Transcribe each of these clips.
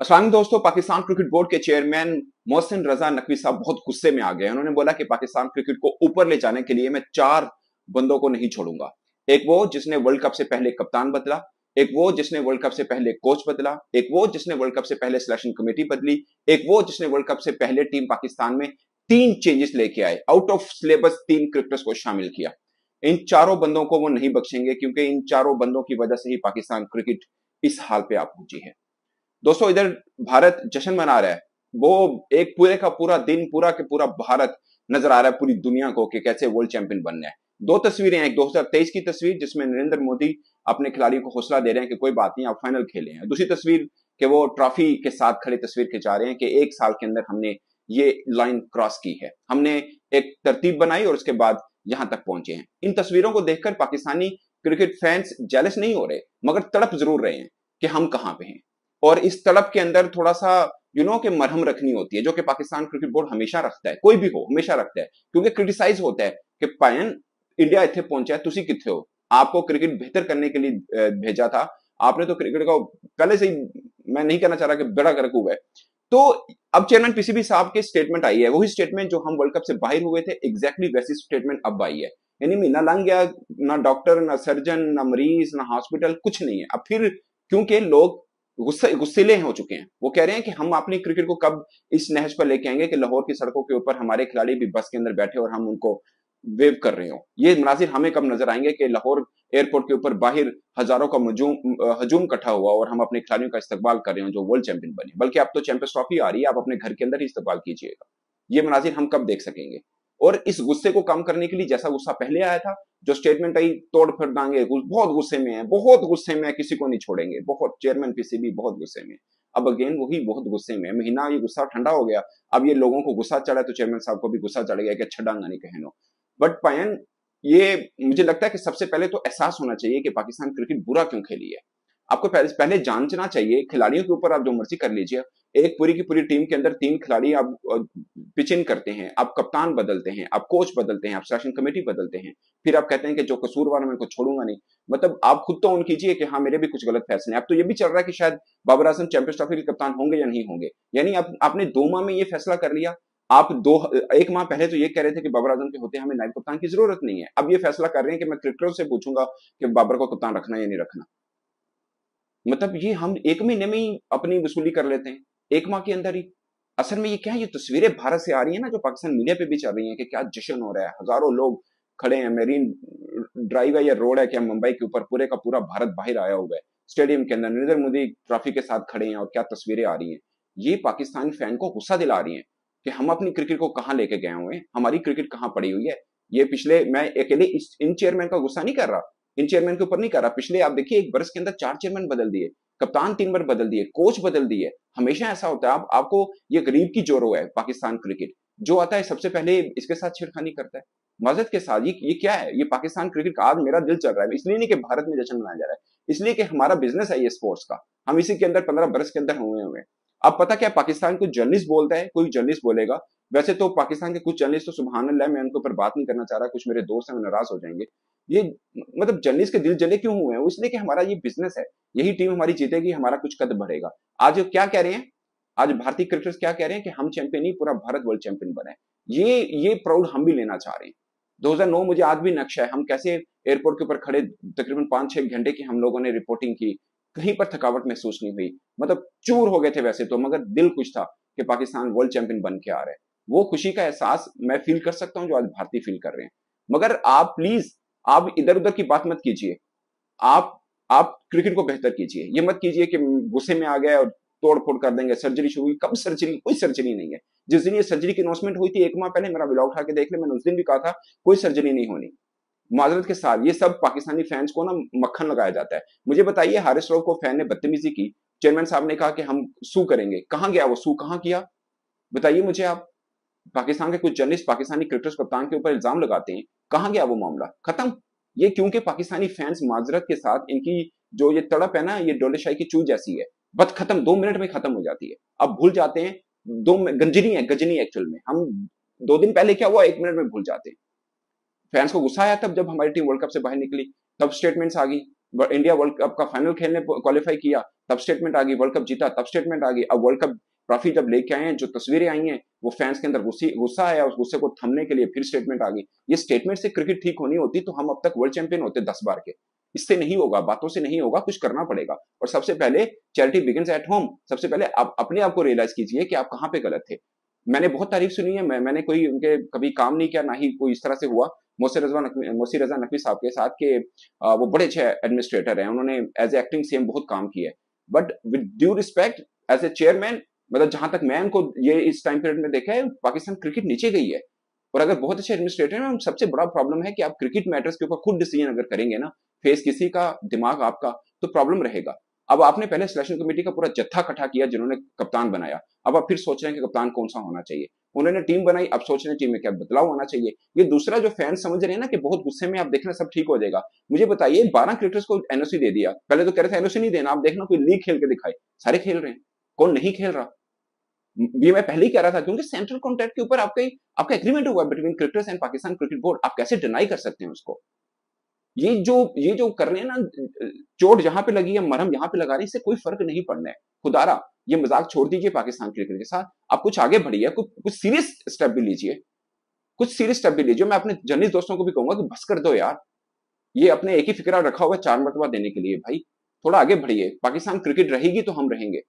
असलम दोस्तों Pakistan cricket board के chairman Mohsin Raza Naqvi साहब बहुत गुस्से में आ गए उन्होंने बोला कि पाकिस्तान क्रिकेट को ऊपर ले जाने के लिए मैं चार बंदों को नहीं छोड़ूंगा एक वो जिसने वर्ल्ड कप से पहले कप्तान बदला एक वो जिसने वर्ल्ड कप से पहले कोच बदला एक वो जिसने वर्ल्ड कप से पहले सिलेक्शन कमेटी बदली एक वो जिसने वर्ल्ड कप से पहले टीम पाकिस्तान में तीन चेंजेस लेके आए आउट ऑफ सिलेबस तीन क्रिकेटर्स को शामिल किया इन चारों बंदों को वो नहीं बख्शेंगे क्योंकि इन चारों बंदों की वजह से ही पाकिस्तान क्रिकेट इस हाल पे आ पहुंची है दोस्तों इधर भारत जश्न मना रहा है वो एक पूरे का पूरा दिन पूरा के पूरा भारत नजर आ रहा है पूरी दुनिया को कि कैसे वर्ल्ड चैंपियन बनना है दो तस्वीरें हैं एक 2023 की तस्वीर जिसमें नरेंद्र मोदी अपने खिलाड़ियों को हौसला दे रहे हैं कि कोई बात नहीं आप फाइनल खेले हैं दूसरी तस्वीर के वो ट्रॉफी के साथ खड़ी तस्वीर खिंचा रहे हैं कि एक साल के अंदर हमने ये लाइन क्रॉस की है हमने एक तरतीब बनाई और उसके बाद यहां तक पहुंचे हैं इन तस्वीरों को देखकर पाकिस्तानी क्रिकेट फैंस जेलस नहीं हो रहे मगर तड़प जरूर रहे हैं कि हम कहाँ पे हैं और इस तड़प के अंदर थोड़ा सा यू नो के मरहम रखनी होती है जो कि पाकिस्तान क्रिकेट बोर्ड हमेशा रखता है कोई भी हो हमेशा रखता है क्योंकि क्रिटिसाइज होता है कि पायन इंडिया इतने पहुंचा है तुम कितने हो आपको क्रिकेट बेहतर करने के लिए भेजा था आपने तो क्रिकेट का पहले से ही मैं नहीं कहना चाह रहा कि बड़ा गर्क हुआ है तो अब चेयरमैन पीसीबी साहब की स्टेटमेंट आई है वही स्टेटमेंट जो हम वर्ल्ड कप से बाहर हुए थे एग्जैक्टली वैसी स्टेटमेंट अब आई है यानी ना लंग गया ना डॉक्टर ना सर्जन ना मरीज ना हॉस्पिटल कुछ नहीं है अब फिर क्योंकि लोग गुस्से गुस्सेले हो चुके हैं वो कह रहे हैं कि हम अपनी क्रिकेट को कब इस नहज पर लेके आएंगे कि लाहौर की सड़कों के ऊपर हमारे खिलाड़ी भी बस के अंदर बैठे और हम उनको वेव कर रहे हो ये मनाजिर हमें कब नजर आएंगे कि लाहौर एयरपोर्ट के ऊपर बाहर हजारों का हजूम इकट्ठा हुआ और हम अपने खिलाड़ियों का इस्तेमाल कर रहे हो जो वर्ल्ड चैंपियन बने बल्कि आप तो चैंपियंस ट्रॉफी आ रही है आप अपने घर के अंदर ही इस्तेमाल कीजिएगा ये मनाजिर हम कब देख सकेंगे और इस गुस्से को कम करने के लिए जैसा गुस्सा पहले आया था जो स्टेटमेंट आई तोड़ फिर दांगे बहुत गुस्से में है बहुत गुस्से में है किसी को नहीं छोड़ेंगे बहुत चेयरमैन भी बहुत गुस्से में अब अगेन वही बहुत गुस्से में महीना ये गुस्सा ठंडा हो गया अब ये लोगों को गुस्सा चढ़ा तो चेयरमैन साहब को भी गुस्सा चढ़ गया कि अच्छा डांगा नहीं कहनो बट पायन ये मुझे लगता है कि सबसे पहले तो एहसास होना चाहिए कि पाकिस्तान क्रिकेट बुरा क्यों खेली है आपको पहले जानना चाहिए खिलाड़ियों के ऊपर आप जो मर्जी कर लीजिए एक पूरी की पूरी टीम के अंदर तीन खिलाड़ी आप पिच इन करते हैं आप कप्तान बदलते हैं आप कोच बदलते हैं आप सेलेक्शन कमेटी बदलते हैं फिर आप कहते हैं कि जो कसूरवार मैं उनको छोड़ूंगा नहीं मतलब आप खुद तो ऑन कीजिए कि हाँ मेरे भी कुछ गलत फैसले हैं आप तो ये भी चल रहा है कि शायद बाबर आजम चैंपियंस ट्रॉफी के कप्तान होंगे या नहीं होंगे यानी आप, आपने दो माह में ये फैसला कर लिया आप दो एक माह पहले तो ये कह रहे थे कि बाबर आजम के होते हमें नायब कप्तान की जरूरत नहीं है अब ये फैसला कर रहे हैं कि मैं क्रिकेटरों से पूछूंगा कि बाबर को कप्तान रखना या नहीं रखना मतलब ये हम एक महीने में ही अपनी वसूली कर लेते हैं एक माह के अंदर ही असल में ये क्या है ये तस्वीरें भारत से आ रही है ना जो पाकिस्तान मीडिया पे भी चल रही है कि क्या जश्न हो रहा है हजारों लोग खड़े हैं मेरीन ड्राइव है या रोड है क्या मुंबई के ऊपर पूरे का पूरा भारत बाहर आया हुआ है स्टेडियम के अंदर नरेंद्र मोदी ट्रॉफी के साथ खड़े हैं और क्या तस्वीरें आ रही हैं ये पाकिस्तान फैन को गुस्सा दिला रही हैं कि हम अपनी क्रिकेट को कहाँ लेके गए हुए हैं हमारी क्रिकेट कहाँ पड़ी हुई है ये पिछले मैं अकेले इन चेयरमैन का गुस्सा नहीं कर रहा इन चेयरमैन के ऊपर नहीं कर रहा पिछले आप देखिए एक बरस के अंदर चार चेयरमैन बदल दिए कप्तान तीन बार बदल दिए कोच बदल दिए हमेशा ऐसा होता है आप आपको ये गरीब की जोरो है पाकिस्तान क्रिकेट जो आता है सबसे पहले इसके साथ छेड़खानी करता है मजद के साथ ये ये क्या है ये पाकिस्तान क्रिकेट का आज मेरा दिल चल रहा है इसलिए नहीं कि भारत में जश्न मनाया जा रहा है इसलिए कि हमारा बिजनेस है ये स्पोर्ट्स का हम इसी के अंदर पंद्रह बरस के अंदर हुए हुए हैं अब पता क्या पाकिस्तान को जर्नलिस्ट बोलता है कोई जर्नलिस्ट बोलेगा वैसे तो पाकिस्तान के कुछ जर्नलिस्ट तो सुबहान अल्लाह मैं उनके ऊपर बात नहीं करना चाह रहा कुछ मेरे दोस्त हैं नाराज हो जाएंगे ये मतलब जर्नलिस्ट के दिल जले क्यों हुए हैं इसलिए कि हमारा ये बिजनेस है यही टीम हमारी जीतेगी हमारा कुछ कद बढ़ेगा आज क्या कह रहे हैं आज भारतीय क्रिकेटर्स क्या कह रहे हैं कि हम चैंपियन नहीं पूरा भारत वर्ल्ड चैंपियन बने ये ये प्राउड हम भी लेना चाह रहे हैं 2009 मुझे आज भी नक्शा है हम कैसे एयरपोर्ट के ऊपर खड़े तकरीबन पांच छह घंटे की हम लोगों ने रिपोर्टिंग की कहीं पर थकावट महसूस नहीं हुई मतलब चूर हो गए थे वैसे तो मगर दिल खुश था कि पाकिस्तान वर्ल्ड चैंपियन बन के आ रहे हैं वो खुशी का एहसास मैं फील कर सकता हूँ जो आज भारतीय फील कर रहे हैं मगर आप प्लीज आप इधर उधर की बात मत कीजिए आप आप क्रिकेट को बेहतर कीजिए ये मत कीजिए कि गुस्से में आ गया और तोड़ फोड़ कर देंगे सर्जरी शुरू हुई कब सर्जरी कोई सर्जरी नहीं है जिस दिन ये सर्जरी की अनाउंसमेंट हुई थी एक माह पहले मेरा ब्लॉग उठा के देख ले मैंने उस दिन भी कहा था कोई सर्जरी नहीं होनी माजरत के साथ ये सब पाकिस्तानी फैंस को ना मक्खन लगाया जाता है मुझे बताइए हारिस रोफ को फैन ने बदतमीजी की चेयरमैन साहब ने कहा कि हम सू करेंगे कहाँ गया वो सू कहाँ किया बताइए मुझे आप पाकिस्तान के कुछ जर्नलिस्ट पाकिस्तानी क्रिकेटर्स कप्तान के ऊपर इल्जाम लगाते हैं कहाँ गया वो मामला खत्म ये क्योंकि पाकिस्तानी फैंस माजरत के साथ इनकी जो ये तड़प है ना ये डोलेशाही की चू जैसी है बस खत्म दो मिनट में खत्म हो जाती है अब भूल जाते हैं दो गंजनी है गजनी एक्चुअल में हम दो दिन पहले क्या हुआ एक मिनट में भूल जाते हैं फैंस को गुस्सा आया तब जब हमारी टीम वर्ल्ड कप से बाहर निकली तब स्टेटमेंट्स आ गई इंडिया वर्ल्ड कप का फाइनल खेलने क्वालिफाई किया तब स्टेटमेंट आ गई वर्ल्ड कप जीता तब स्टेटमेंट आ गई अब वर्ल्ड कप ट्रॉफी जब लेके आए हैं जो तस्वीरें आई हैं वो फैंस के अंदर गुस्से गुस्सा आया उस गुस्से को थमने के लिए फिर स्टेटमेंट आ गई ये स्टेटमेंट से क्रिकेट ठीक होनी होती तो हम अब तक वर्ल्ड चैंपियन होते दस बार के इससे नहीं होगा बातों से नहीं होगा कुछ करना पड़ेगा और सबसे पहले चैरिटी बिगिन एट होम सबसे पहले आप अपने आप को रियलाइज कीजिए कि आप कहाँ पे गलत थे मैंने बहुत तारीफ सुनी है मैं, मैंने कोई उनके कभी काम नहीं किया ना ही कोई इस तरह से हुआ मोसी रजा नकवी मोसी रजा नकवी साहब के साथ के वो बड़े अच्छे एडमिनिस्ट्रेटर हैं उन्होंने एज ए एक्टिंग सीएम बहुत काम किया है but with due respect as a chairman मतलब जहां तक मैं उनको ये इस टाइम पीरियड में देखा है पाकिस्तान क्रिकेट नीचे गई है और अगर बहुत अच्छे एडमिनिस्ट्रेटर हैं सबसे बड़ा प्रॉब्लम है कि आप क्रिकेट मैटर्स के ऊपर खुद डिसीजन अगर करेंगे ना फेस किसी का दिमाग आपका तो प्रॉब्लम रहेगा अब आपने पहले सिलेक्शन कमेटी का पूरा जत्था इकट्ठा किया जिन्होंने कप्तान बनाया अब आप फिर सोच रहे हैं कि कप्तान कौन सा होना चाहिए उन्होंने टीम बनाई अब सोच रहे टीम में क्या बदलाव होना चाहिए ये दूसरा जो फैन समझ रहे हैं ना कि बहुत गुस्से में आप देखना सब ठीक हो जाएगा मुझे बताइए बारह क्रिकेटर्स को एनओसी दे दिया पहले तो कह रहे थे एनओसी नहीं देना आप देखना कोई लीग खेल के दिखाए सारे खेल रहे हैं कौन नहीं खेल रहा ये मैं पहले ही कह रहा था क्योंकि सेंट्रल कॉन्ट्रैक्ट के ऊपर आपका आपका एग्रीमेंट हुआ between cricketers and Pakistan cricket board आप कैसे डिनाई कर सकते हैं उसको ये जो ये जो कर रहे हैं ना चोट जहां पे लगी है मरहम यहां पे लगा रहे हैं इससे कोई फर्क नहीं पड़ना है खुदारा ये मजाक छोड़ दीजिए पाकिस्तान क्रिकेट के साथ आप कुछ आगे बढ़िए कुछ कुछ सीरियस स्टेप भी लीजिए कुछ सीरियस स्टेप भी लीजिए मैं अपने जर्नलिस्ट दोस्तों को भी कहूंगा कि बस कर दो यार ये अपने एक ही फिक्रा रखा हुआ चार मरतबा देने के लिए भाई थोड़ा आगे बढ़िए पाकिस्तान क्रिकेट रहेगी तो हम रहेंगे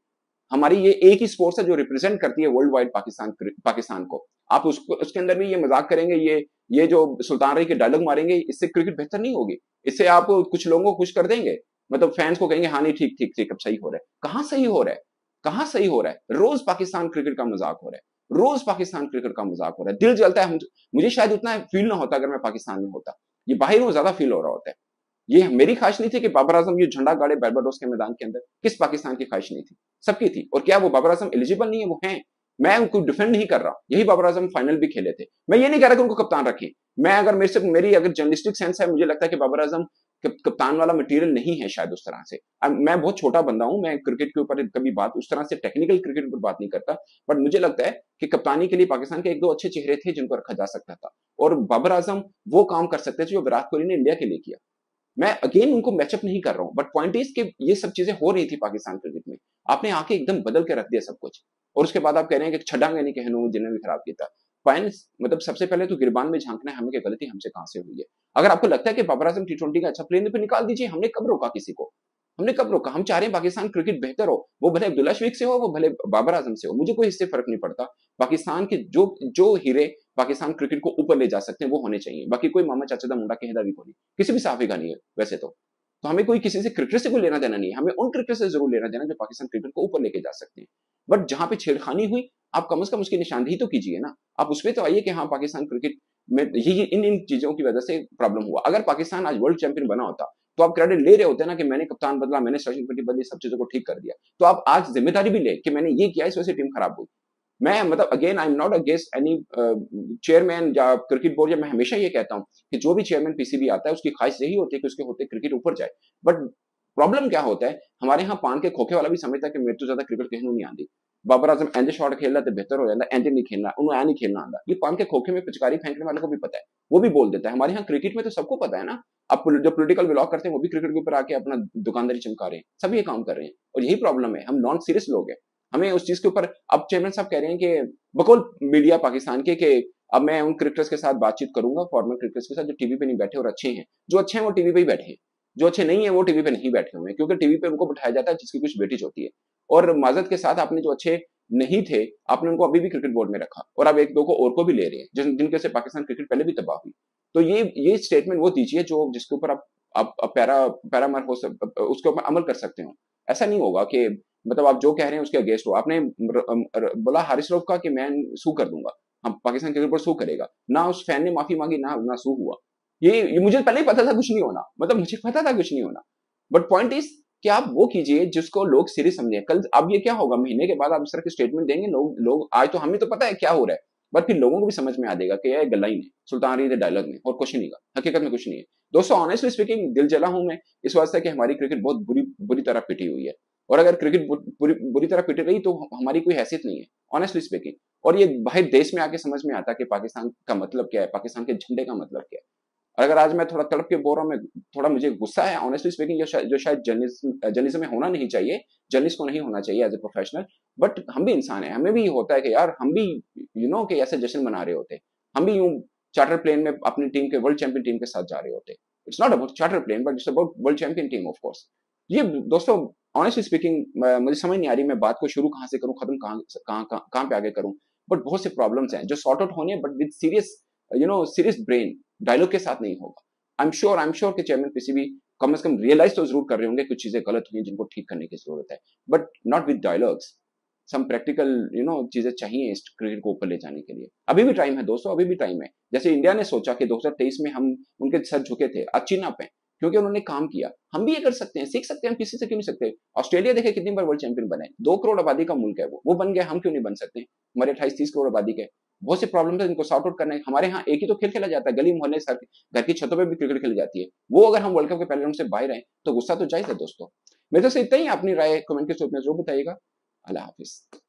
हमारी ये एक ही स्पोर्ट्स है जो रिप्रेजेंट करती है वर्ल्ड वाइड पाकिस्तान पाकिस्तान को आप उसको उसके अंदर भी ये मजाक करेंगे ये ये जो सुल्तान रही के डायलॉग मारेंगे इससे क्रिकेट बेहतर नहीं होगी इससे आप कुछ लोगों को खुश कर देंगे मतलब फैंस को कहेंगे हाँ नहीं ठीक ठीक ठीक अब सही हो रहा है कहाँ सही हो रहा है कहा सही हो रहा है रोज पाकिस्तान क्रिकेट का मजाक हो रहा है रोज पाकिस्तान क्रिकेट का मजाक हो रहा है दिल जलता है मुझे शायद उतना फील ना होता अगर मैं पाकिस्तान में होता ये बाहर वो ज्यादा फील हो रहा होता है ये मेरी ख्वाहिश नहीं थी कि बाबर आजम ये झंडा गाड़े बेरबाडोस के मैदान के अंदर किस पाकिस्तान की ख्वाहिश नहीं थी सबकी थी और क्या वो बाबर आजम एलिजिबल नहीं है वो है मैं उनको डिफेंड नहीं कर रहा यही बाबर आजम फाइनल भी खेले थे मैं ये नहीं कह रहा कि उनको कप्तान रखें मैं अगर मेरे से मेरी अगर जर्नलिस्टिक सेंस है मुझे लगता है कि बाबर आजम कप्तान वाला मटेरियल नहीं है शायद उस तरह से मैं बहुत छोटा बंदा हूं मैं क्रिकेट के ऊपर कभी बात उस तरह से टेक्निकल क्रिकेट पर बात नहीं करता बट मुझे लगता है कि कप्तानी के लिए पाकिस्तान के एक दो अच्छे चेहरे थे जिनको रखा जा सकता था और बाबर आजम वो काम कर सकते थे जो विराट कोहली ने इंडिया के लिए किया मैं अगेन उनको मैचअप नहीं कर रहा हूँ बट पॉइंट इज कि ये सब चीजें हो रही थी पाकिस्तान क्रिकेट में आपने आके एकदम बदल के रख दिया सब कुछ और उसके बाद आप कह रहे हैं कि छठा यानी कहनू जिन्होंने भी खराब किया था फाइनेंस मतलब सबसे पहले तो गिरबान में झांकना है हमें कि गलती हमसे कहां से हुई है अगर आपको लगता है कि बाबर आजम टी ट्वेंटी का अच्छा प्लेन पर तो निकाल दीजिए हमने कब रोका किसी को हमने कब रोका हम चाह रहे हैं पाकिस्तान क्रिकेट बेहतर हो वो भले अब्दुल्ला शेख से हो वो भले बाबर आजम से हो मुझे कोई इससे फर्क नहीं पड़ता पाकिस्तान के जो जो हीरे पाकिस्तान क्रिकेट को ऊपर ले जा सकते हैं वो होने चाहिए बाकी कोई मामा चाचा मुंडा कहदा भी को नहीं किसी भी साफी का नहीं है वैसे तो तो हमें कोई किसी से क्रिकेट से कोई लेना देना नहीं है हमें उन क्रिकेट से जरूर लेना देना जो पाकिस्तान क्रिकेट को ऊपर लेके जा सकते हैं बट जहां पे छेड़खानी हुई आप कम से कम उसकी निशानदेही तो कीजिए ना आप उसमें तो आइए कि हाँ पाकिस्तान क्रिकेट में यही इन इन चीजों की वजह से प्रॉब्लम हुआ अगर पाकिस्तान आज वर्ल्ड चैंपियन बना होता तो आप क्रेडिट ले रहे होते ना कि मैंने कप्तान बदला मैंने सचिन पटी बदली सब चीजों को ठीक कर दिया तो आप आज जिम्मेदारी भी ले कि मैंने ये किया इस वजह से टीम खराब हुई मैं मतलब again I am not against any chairman या क्रिकेट बोर्ड या मैं हमेशा ये कहता हूँ कि जो भी चेयरमैन पीसीबी आता है उसकी ख्वाहिश यही होती है कि उसके होते क्रिकेट ऊपर जाए बट प्रॉब्लम क्या होता है हमारे यहाँ पान के खोखे वाला भी समझता है कि मेरे तो ज्यादा क्रिकेट खेलने नहीं आती बाबर आजम एंजे शॉट खेलना तो बेहतर हो जाता है एंजे नहीं खेलना उन्होंने नहीं खेलना आता ये पान के खोखे में पिचकारी फेंकने वाले को भी पता है वो भी बोल देता है हमारे यहाँ क्रिकेट में तो सबको पता है ना आप जो पोलिटिकल ब्लॉग करते हैं वो भी क्रिकेट के ऊपर आके अपना दुकानदारी चमका रहे हैं सभी ये काम कर रहे हैं और यही प्रॉब्लम है हम नॉन सीरियस लोग हैं हमें उस चीज के ऊपर अब चेयरमैन साहब कह रहे हैं कि बकौल मीडिया पाकिस्तान के के अब मैं उन क्रिकेटर्स के साथ बातचीत करूंगा फॉर्मर क्रिकेटर्स के साथ जो टीवी पे नहीं बैठे और अच्छे हैं जो अच्छे हैं वो टीवी पे ही बैठे हैं जो अच्छे नहीं है वो टीवी पे नहीं बैठे हुए क्योंकि टीवी पे उनको बैठाया जाता है जिसकी कुछ बेटी होती है और माजत के साथ आपने जो अच्छे नहीं थे आपने उनको अभी भी क्रिकेट बोर्ड में रखा और आप एक दो को और को भी ले रहे हैं जिन जिनके से पाकिस्तान क्रिकेट पहले भी तबाह हुई तो ये ये स्टेटमेंट वो दीजिए जो जिसके ऊपर आप आप, आप पैरा पैरामर हो सक उसके ऊपर अमल कर सकते हो ऐसा नहीं होगा कि मतलब आप जो कह रहे हैं उसके अगेंस्ट हो आपने बोला हारिस रऊफ का कि मैं सू कर दूंगा हम हाँ, पाकिस्तान क्रिकेट बोर्ड सू करेगा ना उस फैन ने माफी मांगी ना ना सू हुआ ये, ये मुझे पहले ही पता था कुछ नहीं होना मतलब मुझे पता था कुछ नहीं होना बट पॉइंट इज कि आप वो कीजिए जिसको लोग सीरियस समझे कल अब ये क्या होगा महीने के बाद आप इस तरह के स्टेटमेंट देंगे लोग लोग आज तो हमें तो पता है क्या हो रहा है बट फिर लोगों को भी समझ में आ जाएगा कि यह गला ही नहीं सुल्तान रही डायलॉग में और कुछ नहीं का हकीकत में कुछ नहीं है दोस्तों ऑनेस्टली स्पीकिंग दिल जला हूं मैं इस वजह कि हमारी क्रिकेट बहुत बुरी बुरी तरह पिटी हुई है और अगर क्रिकेट बुरी बुरी तरह पिटी रही तो हमारी कोई हैसियत नहीं है ऑनेस्टली स्पीकिंग और ये बाहर देश में आके समझ में आता है कि पाकिस्तान का मतलब क्या है पाकिस्तान के झंडे का मतलब क्या है अगर आज मैं थोड़ा तड़प के बोल रहा हूँ मैं थोड़ा मुझे गुस्सा है ऑनेस्टली स्पीकिंग जो शायद जर्नलिज्म में होना नहीं चाहिए जर्नलिस्ट को नहीं होना चाहिए एज ए प्रोफेशनल बट हम भी इंसान है हमें भी होता है कि यार हम भी यू नो कि ऐसे जश्न मना रहे होते हम भी यूं चार्टर प्लेन में अपनी टीम के वर्ल्ड चैंपियन टीम के साथ जा रहे होते it's not about charter plane but it's about world champion team of course ये दोस्तों ऑनेस्टली स्पीकिंग मुझे समझ नहीं आ रही मैं बात को शुरू कहाँ से करूँ खत्म कहाँ कहाँ कहाँ पे आगे करूँ बट बहुत से प्रॉब्लम्स हैं जो सॉर्ट आउट होने but with serious you know serious brain dialogue के साथ नहीं होगा I am sure I am sure के चेयरमैन भी कम से कम रियलाइज तो जरूर कर रहे होंगे कुछ चीजें गलत हुई जिनको ठीक करने की जरूरत है but not with dialogues some practical you know चीजें चाहिए इस क्रिकेट को ऊपर ले जाने के लिए अभी भी टाइम है दोस्तों अभी भी टाइम है जैसे इंडिया ने सोचा कि 2023 में हम उनके सर झुके थे अचीना पे क्योंकि उन्होंने काम किया हम भी ये कर सकते हैं सीख सकते हैं हम किसी से क्यों नहीं सकते ऑस्ट्रेलिया देखे कितनी बार वर्ल्ड चैंपियन बने दो करोड़ आबादी का मुल्क है वो वो बन गए हम क्यों नहीं बन सकते हमारे अट्ठाईस तीस करोड़ आबादी के बहुत से प्रॉब्लम है इनको सॉर्ट आउट करना है हमारे यहाँ एक ही तो खेल खेला जाता है गली मोहल्ले सर घर की छतों पर भी क्रिकेट खेली जाती है वो अगर हम वर्ल्ड कप के पहले राउंड से बाहर आए तो गुस्सा तो जायज है दोस्तों मेरे तो से इतना ही अपनी राय कमेंट के रूप में जरूर बताइएगा अल्लाह हाफिज़